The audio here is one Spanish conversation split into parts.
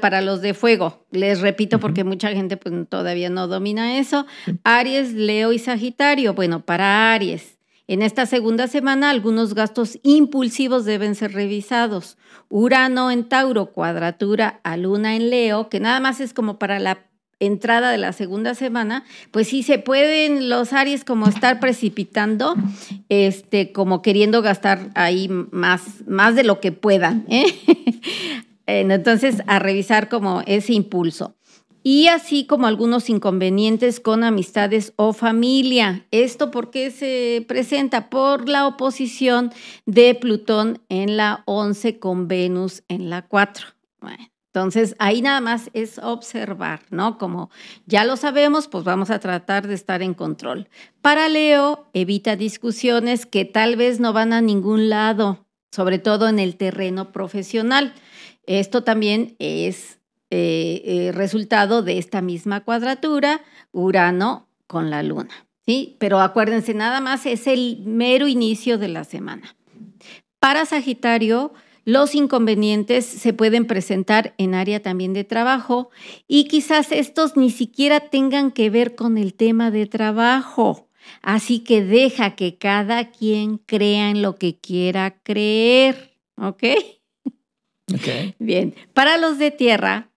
para los de fuego. Les repito porque mucha gente pues, todavía no domina eso. Aries, Leo y Sagitario. Bueno, para Aries. En esta segunda semana algunos gastos impulsivos deben ser revisados. Urano en Tauro, cuadratura a Luna en Leo, que nada más es como para la entrada de la segunda semana, pues sí se pueden los Aries como estar precipitando, este, como queriendo gastar ahí más, más de lo que puedan. ¿eh? Entonces, a revisar como ese impulso. Y así como algunos inconvenientes con amistades o familia. ¿Esto porque se presenta? Por la oposición de Plutón en la 11 con Venus en la 4. Entonces, ahí nada más es observar, ¿no? Como ya lo sabemos, pues vamos a tratar de estar en control. Para Leo, evita discusiones que tal vez no van a ningún lado, sobre todo en el terreno profesional. Esto también es eh, eh, resultado de esta misma cuadratura, Urano con la Luna. Pero acuérdense, nada más es el mero inicio de la semana. Para Sagitario, los inconvenientes se pueden presentar en área también de trabajo y quizás estos ni siquiera tengan que ver con el tema de trabajo. Así que deja que cada quien crea en lo que quiera creer, ¿ok? Bien, para los de tierra,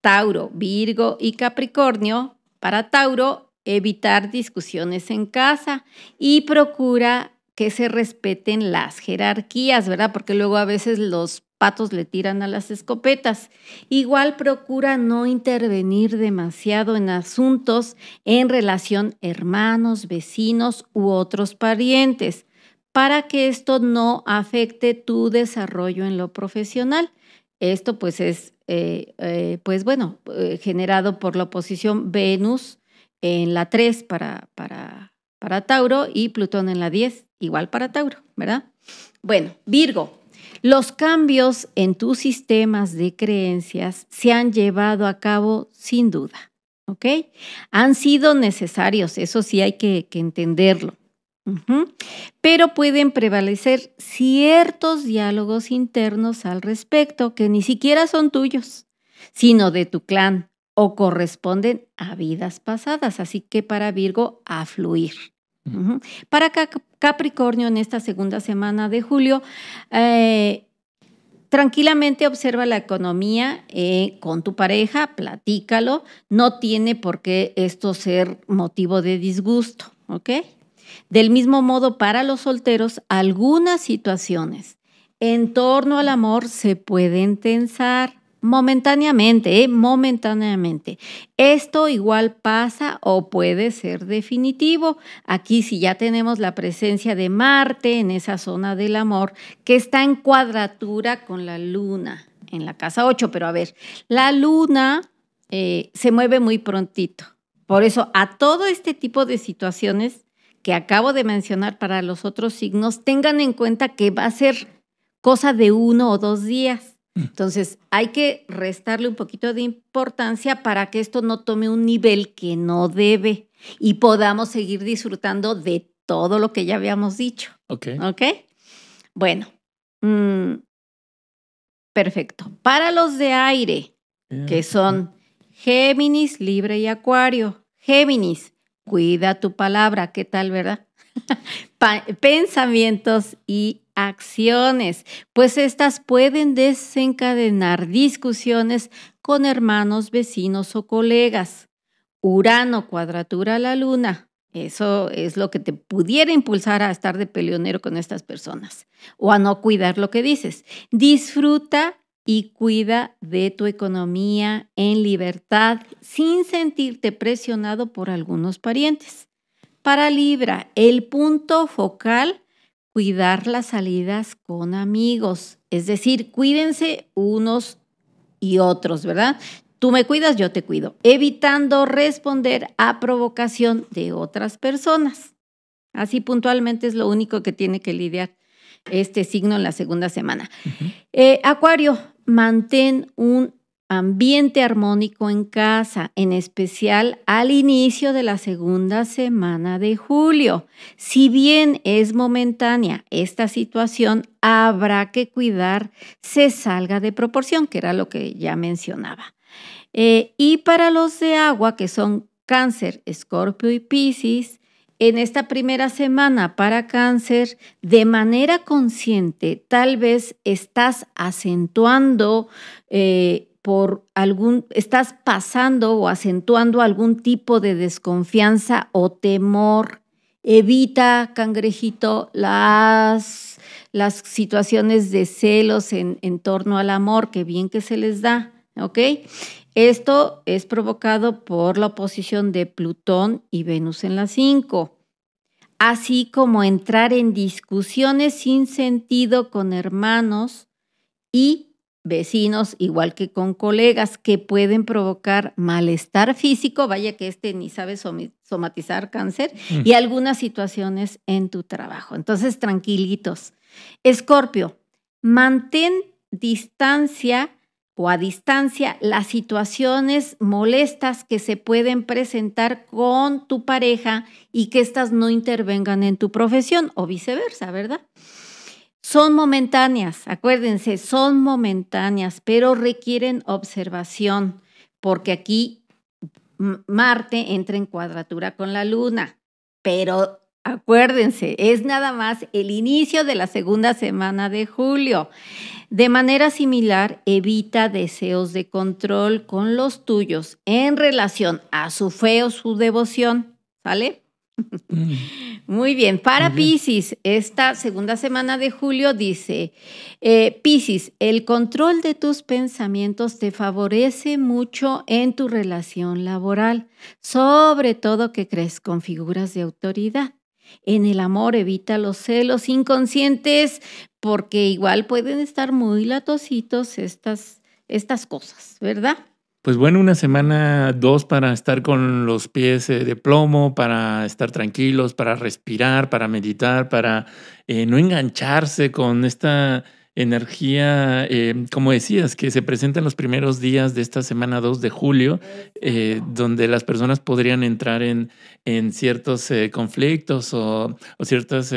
Tauro, Virgo y Capricornio, para Tauro, evitar discusiones en casa y procura que se respeten las jerarquías, ¿verdad? Porque luego a veces los patos le tiran a las escopetas. Igual procura no intervenir demasiado en asuntos en relación hermanos, vecinos u otros parientes para que esto no afecte tu desarrollo en lo profesional. Esto pues es, eh, eh, pues bueno, eh, generado por la oposición Venus en la 3 para, para, para Tauro y Plutón en la 10, igual para Tauro, ¿verdad? Bueno, Virgo, los cambios en tus sistemas de creencias se han llevado a cabo sin duda, ¿ok? Han sido necesarios, eso sí hay que entenderlo. Pero pueden prevalecer ciertos diálogos internos al respecto que ni siquiera son tuyos, sino de tu clan o corresponden a vidas pasadas. Así que para Virgo, a fluir. Mm. Para Capricornio, en esta segunda semana de julio, eh, tranquilamente observa la economía eh, con tu pareja, platícalo. No tiene por qué esto ser motivo de disgusto, ¿ok? Del mismo modo, para los solteros, algunas situaciones en torno al amor se pueden tensar momentáneamente, ¿eh? momentáneamente. Esto igual pasa o puede ser definitivo. Aquí si ya tenemos la presencia de Marte en esa zona del amor que está en cuadratura con la luna en la casa 8, pero a ver, la luna eh, se mueve muy prontito. Por eso a todo este tipo de situaciones que acabo de mencionar para los otros signos, tengan en cuenta que va a ser cosa de uno o dos días. Mm. Entonces, hay que restarle un poquito de importancia para que esto no tome un nivel que no debe y podamos seguir disfrutando de todo lo que ya habíamos dicho. Ok. Bueno. Mm, perfecto. Para los de aire, que son Géminis, Libre y Acuario. Géminis, cuida tu palabra, ¿qué tal, verdad? Pensamientos y acciones, pues estas pueden desencadenar discusiones con hermanos, vecinos o colegas. Urano, cuadratura a la luna. Eso es lo que te pudiera impulsar a estar de peleonero con estas personas o a no cuidar lo que dices. Disfruta y cuida de tu economía en libertad sin sentirte presionado por algunos parientes. Para Libra, el punto focal, cuidar las salidas con amigos, es decir, cuídense unos y otros, ¿verdad? Tú me cuidas, yo te cuido, evitando responder a provocación de otras personas. Así puntualmente es lo único que tiene que lidiar este signo en la segunda semana. Eh, Acuario, mantén un ambiente armónico en casa, en especial al inicio de la segunda semana de julio. Si bien es momentánea esta situación, habrá que cuidar se salga de proporción, que era lo que ya mencionaba. Eh, y para los de agua, que son cáncer, escorpio y piscis, en esta primera semana para cáncer, de manera consciente, tal vez estás acentuando eh, por algún, estás pasando o acentuando algún tipo de desconfianza o temor. Evita, cangrejito, las, las situaciones de celos en, en torno al amor, que bien que se les da, ¿ok? Esto es provocado por la oposición de Plutón y Venus en la 5, así como entrar en discusiones sin sentido con hermanos y vecinos, igual que con colegas, que pueden provocar malestar físico, vaya que este ni sabe somatizar cáncer, mm. y algunas situaciones en tu trabajo. Entonces, tranquilitos. Escorpio, mantén distancia o a distancia las situaciones molestas que se pueden presentar con tu pareja y que éstas no intervengan en tu profesión o viceversa, ¿verdad? Son momentáneas, acuérdense, son momentáneas, pero requieren observación, porque aquí Marte entra en cuadratura con la Luna, pero Acuérdense, es nada más el inicio de la segunda semana de julio. De manera similar, evita deseos de control con los tuyos en relación a su fe o su devoción. ¿Sale? Mm. Muy bien, para Pisces, esta segunda semana de julio dice, eh, Pisces, el control de tus pensamientos te favorece mucho en tu relación laboral, sobre todo que crees con figuras de autoridad. En el amor evita los celos inconscientes porque igual pueden estar muy latositos estas, estas cosas, ¿verdad? Pues bueno, una semana, dos para estar con los pies eh, de plomo, para estar tranquilos, para respirar, para meditar, para eh, no engancharse con esta energía, eh, como decías, que se presenta en los primeros días de esta semana 2 de julio, eh, donde las personas podrían entrar en, en ciertos eh, conflictos o, o ciertos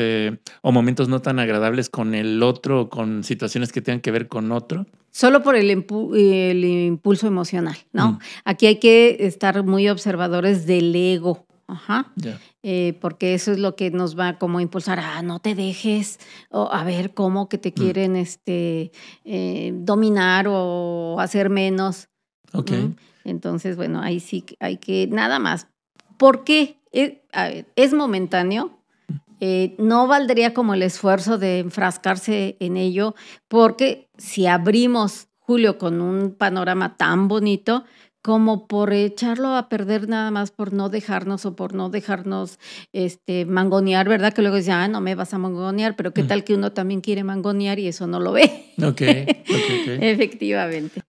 o momentos no tan agradables con el otro o con situaciones que tengan que ver con otro. Solo por el, impulso emocional, ¿no? Mm. Aquí hay que estar muy observadores del ego Ajá. Eh, porque eso es lo que nos va como a impulsar, a ah, no te dejes, o a ver cómo que te mm. quieren este, eh, dominar o hacer menos. Ok. Entonces, bueno, ahí sí hay que, nada más. ¿Por qué? E, es, momentáneo. Mm. Eh, no valdría como el esfuerzo de enfrascarse en ello, porque si abrimos Julio con un panorama tan bonito, como por echarlo a perder nada más por no dejarnos o por no dejarnos este, mangonear, ¿verdad? Que luego dice ah, no me vas a mangonear, pero qué mm. tal que uno también quiere mangonear y eso no lo ve. Ok, Efectivamente.